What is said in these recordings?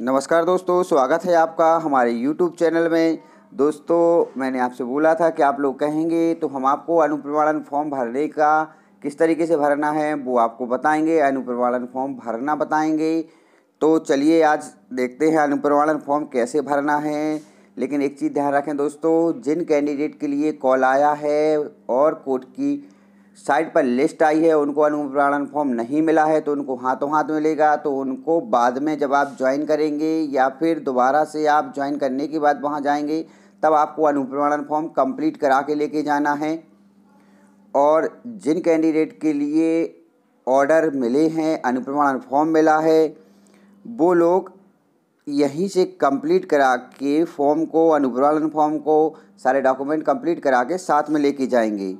नमस्कार दोस्तों स्वागत है आपका हमारे YouTube चैनल में दोस्तों मैंने आपसे बोला था कि आप लोग कहेंगे तो हम आपको अनुप्रमाणन फॉर्म भरने का किस तरीके से भरना है वो आपको बताएंगे अनुप्रमाणन फॉर्म भरना बताएंगे तो चलिए आज देखते हैं अनुप्रमाणन फॉर्म कैसे भरना है लेकिन एक चीज़ ध्यान रखें दोस्तों जिन कैंडिडेट के लिए कॉल आया है और कोर्ट की साइट पर लिस्ट आई है उनको अनुप्राणन फॉर्म नहीं मिला है तो उनको हाथों हाथ मिलेगा तो उनको बाद में जब आप ज्वाइन करेंगे या फिर दोबारा से आप ज्वाइन करने के बाद वहाँ जाएंगे तब आपको अनुप्राणन फॉर्म कंप्लीट करा के लेके जाना है और जिन कैंडिडेट के लिए ऑर्डर मिले हैं अनुप्रमाणन फॉर्म मिला है वो लोग यहीं से कंप्लीट करा के फॉर्म को अनुप्रमाणन फॉर्म को सारे डॉक्यूमेंट कंप्लीट करा के साथ में लेके जाएंगे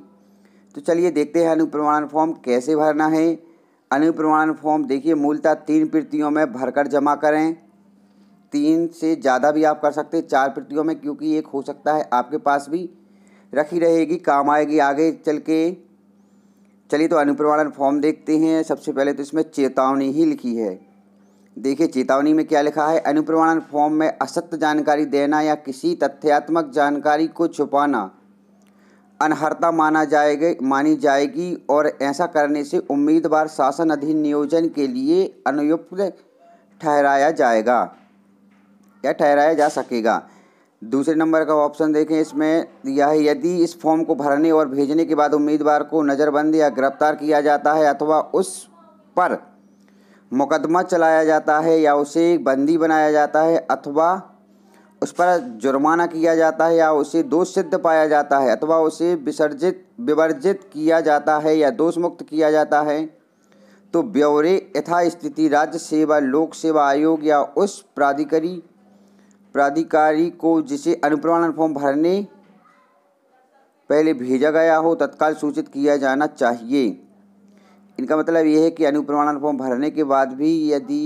तो चलिए देखते हैं अनुप्रमाण फॉर्म कैसे भरना है अनुप्रमाण फॉर्म देखिए मूलतः तीन प्रतियों में भरकर जमा करें तीन से ज़्यादा भी आप कर सकते हैं चार प्रतियों में क्योंकि एक हो सकता है आपके पास भी रखी रहेगी काम आएगी आगे चल के चलिए तो अनुप्रमाणन फॉर्म देखते हैं सबसे पहले तो इसमें चेतावनी ही लिखी है देखिए चेतावनी में क्या लिखा है अनुप्रमाणन फॉर्म में असत्य जानकारी देना या किसी तथ्यात्मक जानकारी को छुपाना अनहर्ता माना जाएगा मानी जाएगी और ऐसा करने से उम्मीदवार शासन अधीन नियोजन के लिए अनुयुक्त ठहराया जाएगा या ठहराया जा सकेगा दूसरे नंबर का ऑप्शन देखें इसमें यह यदि इस फॉर्म को भरने और भेजने के बाद उम्मीदवार को नज़रबंद या गिरफ्तार किया जाता है अथवा उस पर मुकदमा चलाया जाता है या उसे बंदी बनाया जाता है अथवा उस पर जुर्माना किया जाता है या उसे दोष सिद्ध पाया जाता है अथवा उसे विसर्जित विवर्जित किया जाता है या दोष मुक्त किया जाता है तो ब्यौरे यथास्थिति राज्य सेवा लोक सेवा आयोग या उस प्राधिकारी प्राधिकारी को जिसे अनुप्रमाणन फॉर्म भरने पहले भेजा गया हो तत्काल सूचित किया जाना चाहिए इनका मतलब यह है कि अनुप्रमाणन फॉर्म भरने के बाद भी यदि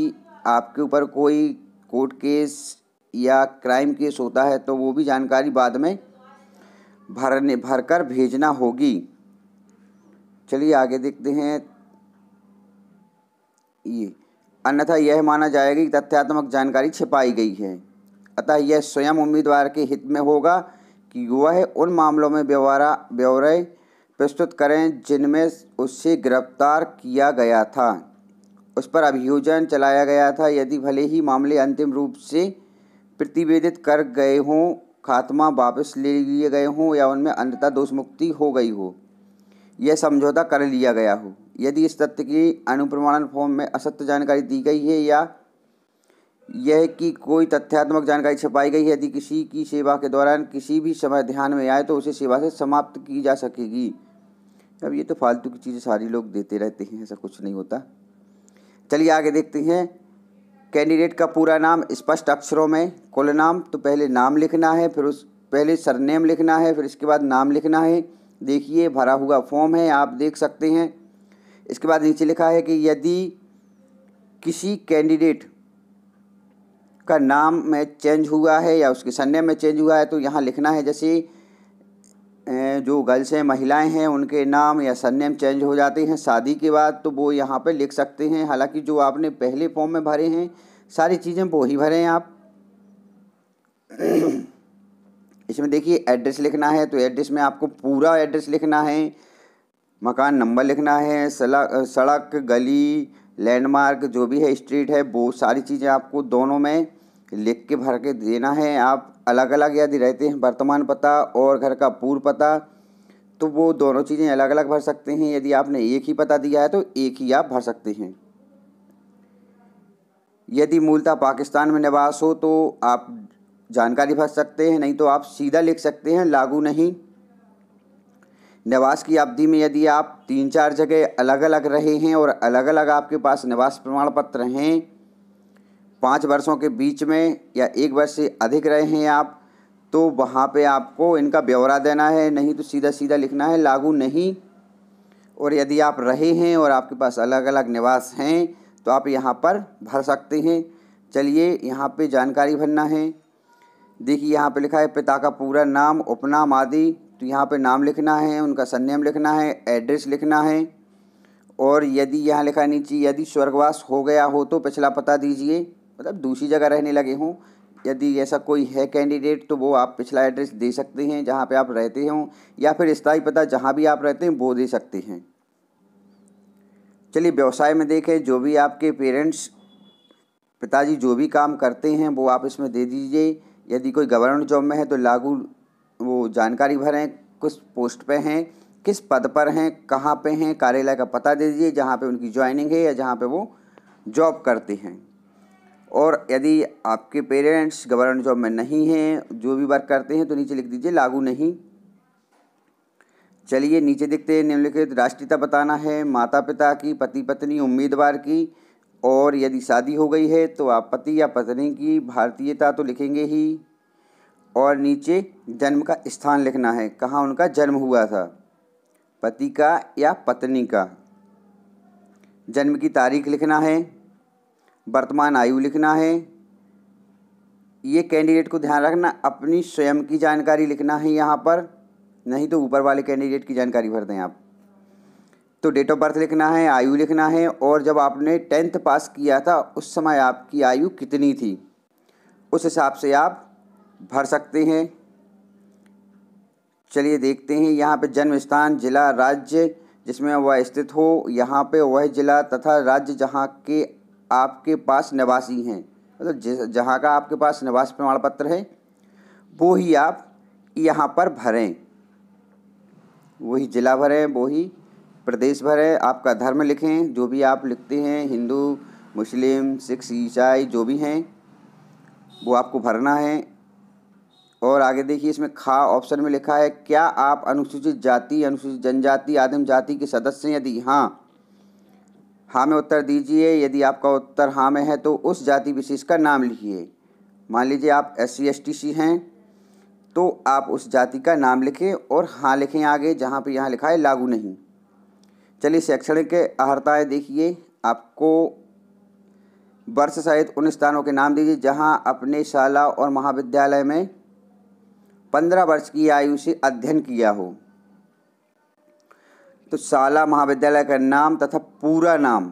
आपके ऊपर कोई कोर्ट केस या क्राइम केस होता है तो वो भी जानकारी बाद में भरने भरकर भेजना होगी चलिए आगे देखते हैं ये अन्यथा यह माना जाएगा कि तथ्यात्मक जानकारी छिपाई गई है अतः यह स्वयं उम्मीदवार के हित में होगा कि वह उन मामलों में ब्यौरा ब्यौरे प्रस्तुत करें जिनमें उससे गिरफ्तार किया गया था उस पर अभियोजन चलाया गया था यदि भले ही मामले अंतिम रूप से प्रतिवेदित कर गए हों खात्मा वापस ले लिए गए हों या उनमें अंधता दोष मुक्ति हो गई हो यह समझौता कर लिया गया हो यदि इस तथ्य की अनुप्रमाणन फॉर्म में असत्य जानकारी दी गई है या यह कि कोई तथ्यात्मक जानकारी छपाई गई है यदि किसी की सेवा के दौरान किसी भी समय ध्यान में आए तो उसे सेवा से समाप्त की जा सकेगी अब ये तो फालतू की चीज़ें सारी लोग देते रहते हैं ऐसा कुछ नहीं होता चलिए आगे देखते हैं कैंडिडेट का पूरा नाम स्पष्ट अक्षरों में कुल नाम तो पहले नाम लिखना है फिर उस पहले सरनेम लिखना है फिर इसके बाद नाम लिखना है देखिए भरा हुआ फॉर्म है आप देख सकते हैं इसके बाद नीचे लिखा है कि यदि किसी कैंडिडेट का नाम में चेंज हुआ है या उसके सरनेम में चेंज हुआ है तो यहाँ लिखना है जैसे जो गर्ल्स हैं महिलाएं हैं उनके नाम या सरनेम चेंज हो जाते हैं शादी के बाद तो वो यहाँ पे लिख सकते हैं हालांकि जो आपने पहले फॉर्म में भरे हैं सारी चीज़ें वो ही भरें आप इसमें देखिए एड्रेस लिखना है तो एड्रेस में आपको पूरा एड्रेस लिखना है मकान नंबर लिखना है सड़क गली लैंडमार्क जो भी है स्ट्रीट है वो सारी चीज़ें आपको दोनों में लिख के भर के देना है आप अलग अलग यदि रहते हैं वर्तमान पता और घर का पूर्व पता तो वो दोनों चीज़ें अलग अलग भर सकते हैं यदि आपने एक ही पता दिया है तो एक ही आप भर सकते हैं यदि मूलतः पाकिस्तान में निवास हो तो आप जानकारी भर सकते हैं नहीं तो आप सीधा लिख सकते हैं लागू नहीं निवास की अवधि में यदि आप तीन चार जगह अलग अलग रहे हैं और अलग अलग आपके पास निवास प्रमाण पत्र हैं पाँच वर्षों के बीच में या एक वर्ष से अधिक रहे हैं आप तो वहाँ पे आपको इनका ब्यौरा देना है नहीं तो सीधा सीधा लिखना है लागू नहीं और यदि आप रहे हैं और आपके पास अलग अलग निवास हैं तो आप यहाँ पर भर सकते हैं चलिए यहाँ पे जानकारी भरना है देखिए यहाँ पे लिखा है पिता का पूरा नाम उपनाम आदि तो यहाँ पे नाम लिखना है उनका संयम लिखना है एड्रेस लिखना है और यदि यहाँ लिखा नीचे यदि स्वर्गवास हो गया हो तो पिछला पता दीजिए मतलब दूसरी जगह रहने लगे हों यदि ऐसा कोई है कैंडिडेट तो वो आप पिछला एड्रेस दे सकते हैं जहाँ पे आप रहते हों या फिर स्थायी पता जहाँ भी आप रहते हैं वो दे सकते हैं चलिए व्यवसाय में देखें जो भी आपके पेरेंट्स पिताजी जो भी काम करते हैं वो आप इसमें दे दीजिए यदि कोई गवर्नमेंट जॉब में है तो लागू वो जानकारी भरें किस पोस्ट पर हैं किस पद पर हैं कहाँ पर हैं कार्यालय का पता दे दीजिए जहाँ पर उनकी ज्वाइनिंग है या जहाँ पर वो जॉब करते हैं और यदि आपके पेरेंट्स गवर्नमेंट जॉब में नहीं हैं जो भी वर्क करते हैं तो नीचे लिख दीजिए लागू नहीं चलिए नीचे देखते हैं निम्नलिखित राष्ट्रीयता बताना है माता पिता की पति पत्नी उम्मीदवार की और यदि शादी हो गई है तो आप पति या पत्नी की भारतीयता तो लिखेंगे ही और नीचे जन्म का स्थान लिखना है कहाँ उनका जन्म हुआ था पति का या पत्नी का जन्म की तारीख लिखना है वर्तमान आयु लिखना है ये कैंडिडेट को ध्यान रखना अपनी स्वयं की जानकारी लिखना है यहाँ पर नहीं तो ऊपर वाले कैंडिडेट की जानकारी भर दें आप तो डेट ऑफ बर्थ लिखना है आयु लिखना है और जब आपने टेंथ पास किया था उस समय आपकी आयु कितनी थी उस हिसाब से आप भर सकते हैं चलिए देखते हैं यहाँ पे जन्म स्थान जिला राज्य जिसमें वह स्थित हो यहाँ पे वह जिला तथा राज्य जहाँ के आपके पास निवासी हैं मतलब तो जहाँ का आपके पास निवास प्रमाण पत्र है वो ही आप यहाँ पर भरें वही ज़िला भरें वही प्रदेश भरें आपका धर्म लिखें जो भी आप लिखते हैं हिंदू मुस्लिम सिख ईसाई जो भी हैं वो आपको भरना है और आगे देखिए इसमें खा ऑप्शन में लिखा है क्या आप अनुसूचित जाति अनुसूचित जनजाति आदिम जाति के सदस्य हैं यदि हाँ हाँ में उत्तर दीजिए यदि आपका उत्तर हाँ में है तो उस जाति विशेष का नाम लिखिए मान लीजिए आप S C S T C हैं तो आप उस जाति का नाम लिखें और हाँ लिखें आगे जहाँ पर यहाँ लिखा है लागू नहीं चलिए शैक्षणिक अहर्ताएँ देखिए आपको वर्ष सहित उन स्थानों के नाम दीजिए जहाँ अपने शाला और महाविद्यालय में पंद्रह वर्ष की आयु से अध्ययन किया हो तो शाला महाविद्यालय का नाम तथा पूरा नाम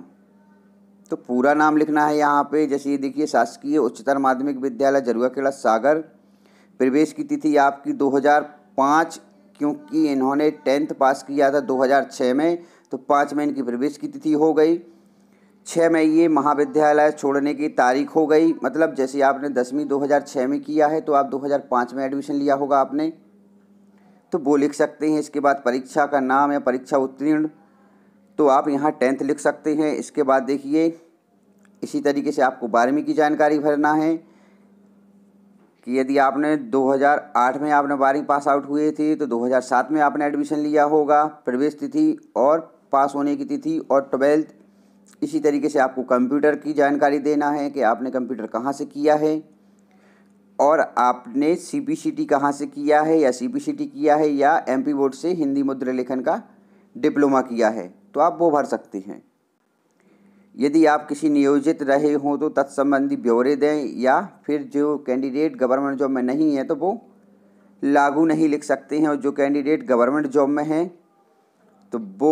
तो पूरा नाम लिखना है यहाँ पे जैसे ये देखिए शासकीय उच्चतर माध्यमिक विद्यालय जरुआखेड़ा सागर प्रवेश की तिथि आपकी 2005 क्योंकि इन्होंने टेंथ पास किया था 2006 में तो पाँच में इनकी प्रवेश की तिथि हो गई छः में ये महाविद्यालय छोड़ने की तारीख हो गई मतलब जैसे आपने दसवीं 2006 में किया है तो आप 2005 में एडमिशन लिया होगा आपने तो वो लिख सकते हैं इसके बाद परीक्षा का नाम या परीक्षा उत्तीर्ण तो आप यहाँ टेंथ लिख सकते हैं इसके बाद देखिए इसी तरीके से आपको बारहवीं की जानकारी भरना है कि यदि आपने 2008 में आपने बारहवीं पास आउट हुए थे तो 2007 में आपने एडमिशन लिया होगा प्रवेश तिथि और पास होने की तिथि और ट्वेल्थ इसी तरीके से आपको कंप्यूटर की जानकारी देना है कि आपने कंप्यूटर कहाँ से किया है और आपने सी बी सी टी कहाँ से किया है या सी बी सी टी किया है या एम पी बोर्ड से हिंदी मुद्रा लेखन का डिप्लोमा किया है तो आप वो भर सकते हैं यदि आप किसी नियोजित रहे हों तो तत्संबंधी ब्यौरे दें या फिर जो कैंडिडेट गवर्नमेंट जॉब में नहीं है तो वो लागू नहीं लिख सकते हैं और जो कैंडिडेट गवर्नमेंट जॉब में हैं तो वो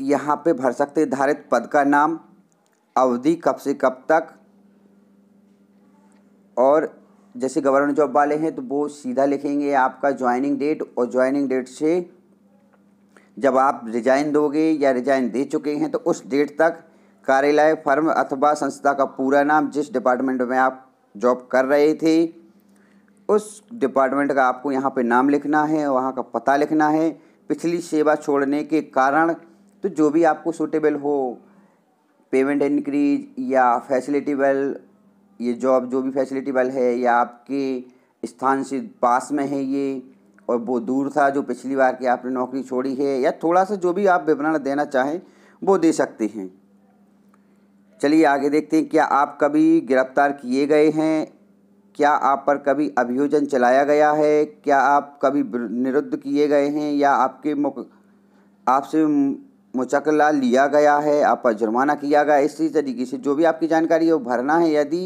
यहाँ पे भर सकते धारित पद का नाम अवधि कब से कब तक और जैसे गवर्नमेंट जॉब वाले हैं तो वो सीधा लिखेंगे आपका ज्वाइनिंग डेट और ज्वाइनिंग डेट से जब आप रिजाइन दोगे या रिजाइन दे चुके हैं तो उस डेट तक कार्यालय फर्म अथवा संस्था का पूरा नाम जिस डिपार्टमेंट में आप जॉब कर रहे थे उस डिपार्टमेंट का आपको यहाँ पे नाम लिखना है वहाँ का पता लिखना है पिछली सेवा छोड़ने के कारण तो जो भी आपको सूटेबल हो पेमेंट इंक्रीज या फैसिलिटी वेल ये जॉब जो भी फैसिलिटी वाले है या आपके स्थान से पास में है ये और वो दूर था जो पिछली बार की आपने नौकरी छोड़ी है या थोड़ा सा जो भी आप विवरण देना चाहें वो दे सकते हैं चलिए आगे देखते हैं क्या आप कभी गिरफ्तार किए गए हैं क्या आप पर कभी अभियोजन चलाया गया है क्या आप कभी निरुद्ध किए गए हैं या आपके मुख आपसे मुचकला लिया गया है आपका जुर्माना किया गया इसी तरीके से जो भी आपकी जानकारी है वो भरना है यदि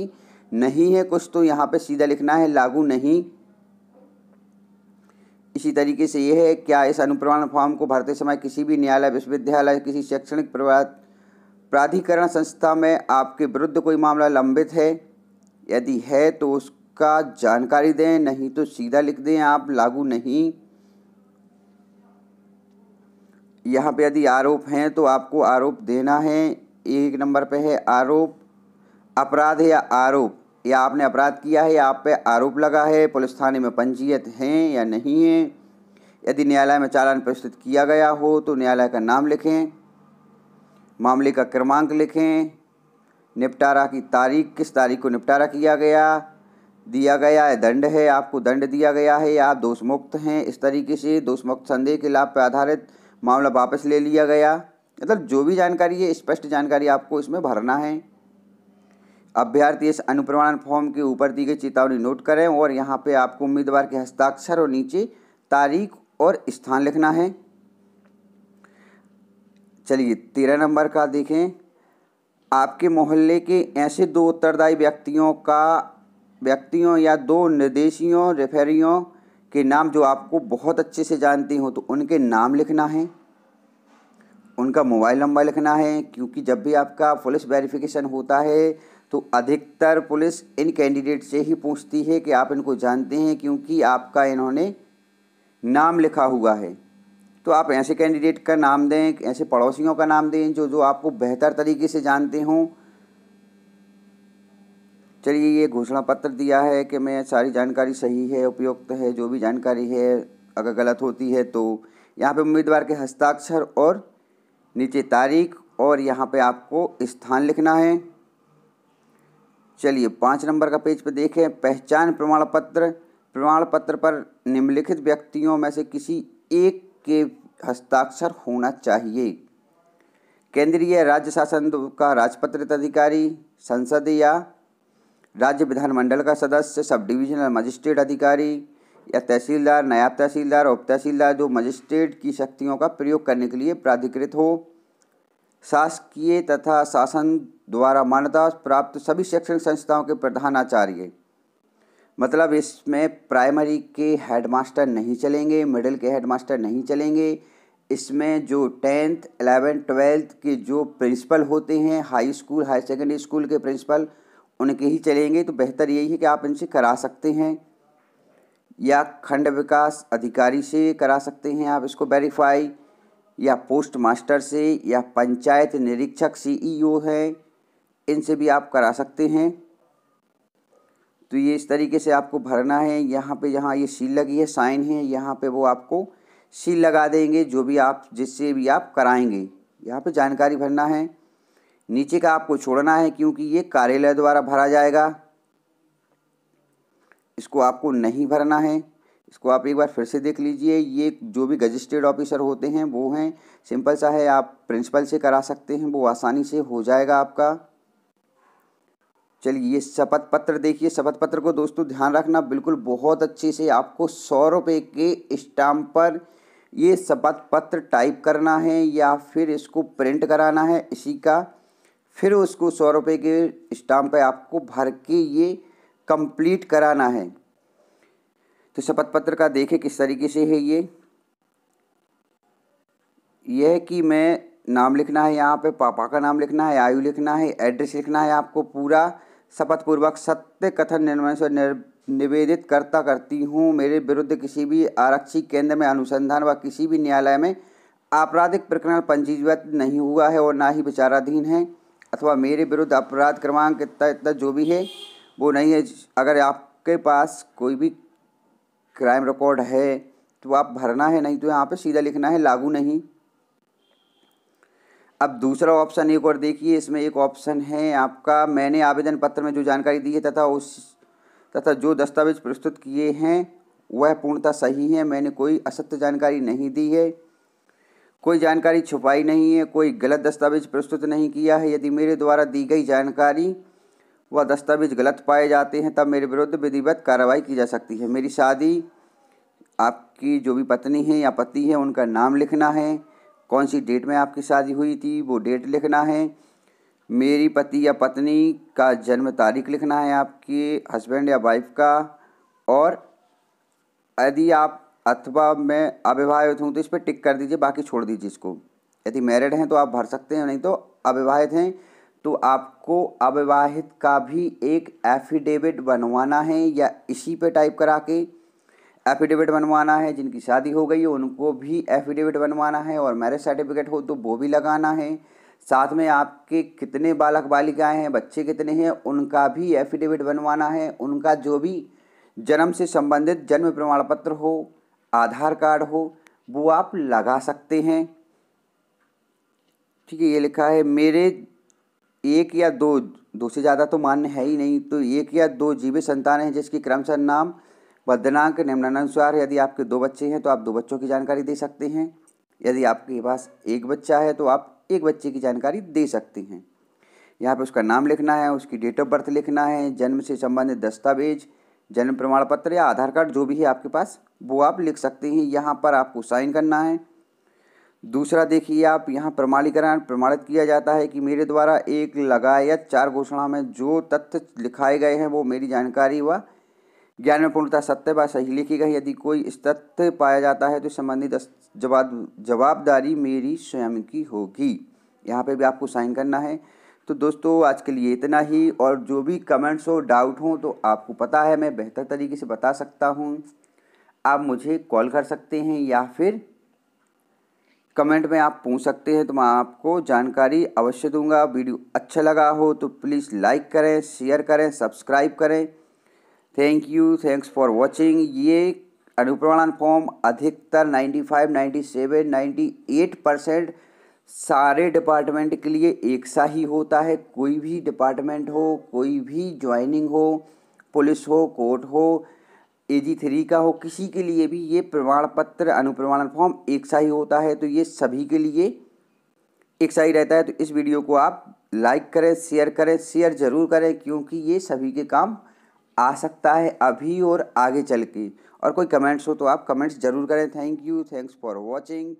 नहीं है कुछ तो यहाँ पे सीधा लिखना है लागू नहीं इसी तरीके से यह है क्या इस अनुप्रमाण फॉर्म को भरते समय किसी भी न्यायालय विश्वविद्यालय किसी शैक्षणिक प्राधिकरण संस्था में आपके विरुद्ध कोई मामला लंबित है यदि है तो उसका जानकारी दें नहीं तो सीधा लिख दें आप लागू नहीं यहाँ पे यदि आरोप हैं तो आपको आरोप देना है एक नंबर पे है आरोप अपराध या आरोप या आपने अपराध किया है या आप पे आरोप लगा है पुलिस थाने में पंजीयत हैं या नहीं है यदि न्यायालय में चालान प्रस्तुत किया गया हो तो न्यायालय का नाम लिखें मामले का क्रमांक लिखें निपटारा की तारीख किस तारीख को निपटारा किया गया दिया गया है दंड है आपको दंड दिया गया है या आप दोषमुक्त हैं इस तरीके से दोषमुक्त संदेह के लाभ पर आधारित मामला वापस ले लिया गया मतलब जो भी जानकारी है स्पष्ट जानकारी आपको इसमें भरना है अभ्यर्थी इस अनुप्रमाणन फॉर्म के ऊपर दी गई चेतावनी नोट करें और यहाँ पे आपको उम्मीदवार के हस्ताक्षर और नीचे तारीख और स्थान लिखना है चलिए तेरह नंबर का देखें आपके मोहल्ले के ऐसे दो उत्तरदायी व्यक्तियों का व्यक्तियों या दो निर्देशियों रेफेरियों के नाम जो आपको बहुत अच्छे से जानती हो तो उनके नाम लिखना है उनका मोबाइल नंबर लिखना है क्योंकि जब भी आपका पुलिस वेरिफिकेशन होता है तो अधिकतर पुलिस इन कैंडिडेट से ही पूछती है कि आप इनको जानते हैं क्योंकि आपका इन्होंने नाम लिखा हुआ है तो आप ऐसे कैंडिडेट का नाम दें ऐसे पड़ोसियों का नाम दें जो जो आपको बेहतर तरीके से जानते हों चलिए ये घोषणा पत्र दिया है कि मैं सारी जानकारी सही है उपयुक्त है जो भी जानकारी है अगर गलत होती है तो यहाँ पे उम्मीदवार के हस्ताक्षर और नीचे तारीख और यहाँ पे आपको स्थान लिखना है चलिए पाँच नंबर का पेज पे देखें पहचान प्रमाण पत्र प्रमाण पत्र पर निम्नलिखित व्यक्तियों में से किसी एक के हस्ताक्षर होना चाहिए केंद्रीय राज्य शासन का राजपत्रित अधिकारी संसद या राज्य विधानमंडल का सदस्य सब डिविजनल मजिस्ट्रेट अधिकारी या तहसीलदार नायब तहसीलदार उप तहसीलदार जो मजिस्ट्रेट की शक्तियों का प्रयोग करने के लिए प्राधिकृत हो शासकीय तथा शासन द्वारा मान्यता प्राप्त सभी शैक्षणिक संस्थाओं के प्रधानाचार्य मतलब इसमें प्राइमरी के हेडमास्टर नहीं चलेंगे मिडिल के हेडमास्टर नहीं चलेंगे इसमें जो टेंथ एलेवेंथ ट्वेल्थ के जो प्रिंसिपल होते हैं high school high secondary school के प्रिंसिपल उनके ही चलेंगे तो बेहतर यही है कि आप इनसे करा सकते हैं या खंड विकास अधिकारी से करा सकते हैं आप इसको वेरीफाई या पोस्ट मास्टर से या पंचायत निरीक्षक सीईओ e है इनसे भी आप करा सकते हैं तो ये इस तरीके से आपको भरना है यहाँ पे यहाँ ये सील लगी है साइन है यहाँ पे वो आपको सील लगा देंगे जो भी आप जिससे भी आप कराएंगे यहाँ पे जानकारी भरना है नीचे का आपको छोड़ना है क्योंकि ये कार्यालय द्वारा भरा जाएगा इसको आपको नहीं भरना है इसको आप एक बार फिर से देख लीजिए ये जो भी रजिस्टर्ड ऑफिसर होते हैं वो हैं सिंपल सा है आप प्रिंसिपल से करा सकते हैं वो आसानी से हो जाएगा आपका चलिए ये शपथ पत्र देखिए शपथ पत्र को दोस्तों ध्यान रखना बिल्कुल बहुत अच्छे से आपको सौ रुपये के स्टाम्प पर ये शपथ पत्र टाइप करना है या फिर इसको प्रिंट कराना है इसी का फिर उसको सौ रुपये के स्टाम्प पे आपको भर के ये कंप्लीट कराना है तो शपथ पत्र का देखें किस तरीके से है ये यह कि मैं नाम लिखना है यहाँ पे पापा का नाम लिखना है आयु लिखना है एड्रेस लिखना है आपको पूरा शपथपूर्वक सत्य कथन निर्माण से निवेदित करता करती हूँ मेरे विरुद्ध किसी भी आरक्षी केंद्र में अनुसंधान व किसी भी न्यायालय में आपराधिक प्रकरण पंजीकृत नहीं हुआ है और ना ही विचाराधीन है अथवा मेरे विरुद्ध अपराध क्रमांक इतना इतना जो भी है वो नहीं है अगर आपके पास कोई भी क्राइम रिकॉर्ड है तो आप भरना है नहीं तो यहाँ पे सीधा लिखना है लागू नहीं अब दूसरा ऑप्शन एक और देखिए इसमें एक ऑप्शन है आपका मैंने आवेदन पत्र में जो जानकारी दी है तथा उस तथा जो दस्तावेज प्रस्तुत किए हैं वह पूर्णतः सही है मैंने कोई असत्य जानकारी नहीं दी है कोई जानकारी छुपाई नहीं है कोई गलत दस्तावेज प्रस्तुत नहीं किया है यदि मेरे द्वारा दी गई जानकारी व दस्तावेज गलत पाए जाते हैं तब मेरे विरुद्ध विधिवत कार्रवाई की जा सकती है मेरी शादी आपकी जो भी पत्नी है या पति है उनका नाम लिखना है कौन सी डेट में आपकी शादी हुई थी वो डेट लिखना है मेरी पति या पत्नी का जन्म तारीख लिखना है आपके हस्बैंड या वाइफ का और यदि आप अथवा मैं अविवाहित हूँ तो इस पर टिक कर दीजिए बाकी छोड़ दीजिए इसको यदि मैरिड हैं तो आप भर सकते हैं नहीं तो अविवाहित हैं तो आपको अविवाहित का भी एक एफिडेविट बनवाना है या इसी पे टाइप करा के एफिडेविट बनवाना है जिनकी शादी हो गई है उनको भी एफिडेविट बनवाना है और मैरिज सर्टिफिकेट हो तो वो भी लगाना है साथ में आपके कितने बालक बालिकाएं हैं बच्चे कितने हैं उनका भी एफिडेविट बनवाना है उनका जो भी जन्म से संबंधित जन्म प्रमाण पत्र हो आधार कार्ड हो वो आप लगा सकते हैं ठीक है ये लिखा है मेरे एक या दो दो से ज़्यादा तो मान्य है ही नहीं तो एक या दो जीवित संतान हैं जिसकी क्रमशः नाम व दिनांक निम्नानुसार यदि आपके दो बच्चे हैं तो आप दो बच्चों की जानकारी दे सकते हैं यदि आपके पास एक बच्चा है तो आप एक बच्चे की जानकारी दे सकते हैं यहाँ पे उसका नाम लिखना है उसकी डेट ऑफ बर्थ लिखना है जन्म से संबंधित दस्तावेज जन्म प्रमाण पत्र या आधार कार्ड जो भी है आपके पास वो आप लिख सकते हैं यहाँ पर आपको साइन करना है दूसरा देखिए आप यहाँ प्रमाणीकरण प्रमाणित किया जाता है कि मेरे द्वारा एक लगा या चार घोषणा में जो तथ्य लिखाए गए हैं वो मेरी जानकारी व ज्ञान में पूर्णता सत्य व सही लिखी गई यदि कोई इस तथ्य पाया जाता है तो संबंधित जवाब जवाबदारी मेरी स्वयं की होगी यहाँ पे भी आपको साइन करना है तो दोस्तों आज के लिए इतना ही और जो भी कमेंट्स हो डाउट हो तो आपको पता है मैं बेहतर तरीके से बता सकता हूँ आप मुझे कॉल कर सकते हैं या फिर कमेंट में आप पूछ सकते हैं तो मैं आपको जानकारी अवश्य दूंगा वीडियो अच्छा लगा हो तो प्लीज़ लाइक करें शेयर करें सब्सक्राइब करें thank you thanks for watching ये अनुप्रमाणन फॉर्म अधिकतर 95, 97, 98 परसेंट सारे डिपार्टमेंट के लिए एक सा ही होता है कोई भी डिपार्टमेंट हो कोई भी ज्वाइनिंग हो पुलिस हो कोर्ट हो ए जी थ्री का हो किसी के लिए भी ये प्रमाण पत्र अनुप्रमाण फॉर्म एक सा ही होता है तो ये सभी के लिए एक सा ही रहता है तो इस वीडियो को आप लाइक करें शेयर करें शेयर ज़रूर करें क्योंकि ये सभी के काम आ सकता है अभी और आगे चल के और कोई कमेंट्स हो तो आप कमेंट्स ज़रूर करें thank you thanks for watching